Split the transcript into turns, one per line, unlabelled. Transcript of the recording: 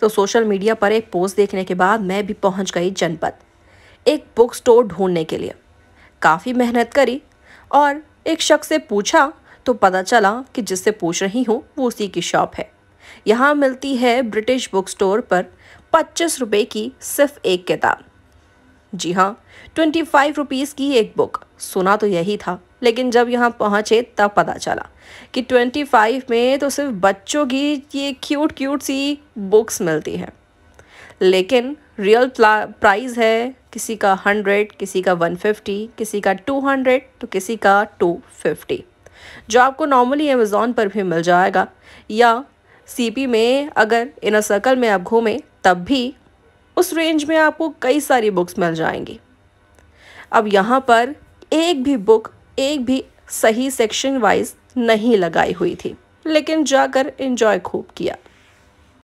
तो social media पर एक पोस्ट देखने के बाद मैं भी पहुंच गई जनपद एक बुक स्टोर ढूंढने के लिए काफ़ी मेहनत करी और एक शख्स से पूछा तो पता चला कि जिससे पूछ रही हूँ वो उसी की शॉप है यहाँ मिलती है ब्रिटिश बुक स्टोर पर पच्चीस रुपये की सिर्फ एक किताब जी हाँ ट्वेंटी फाइव रुपीज़ की एक बुक सुना तो यही था लेकिन जब यहाँ पहुँचे तब पता चला कि 25 में तो सिर्फ बच्चों की ये क्यूट क्यूट सी बुक्स मिलती हैं लेकिन रियल प्राइस है किसी का हंड्रेड किसी का वन फिफ्टी किसी का टू हंड्रेड तो किसी का टू फिफ्टी जो आपको नॉर्मली अमेज़ोन पर भी मिल जाएगा या सीपी में अगर इनर सर्कल में आप घूमें तब भी उस रेंज में आपको कई सारी बुक्स मिल जाएंगी अब यहाँ पर एक भी बुक एक भी सही सेक्शन वाइज नहीं लगाई हुई थी लेकिन जाकर इंजॉय खूब किया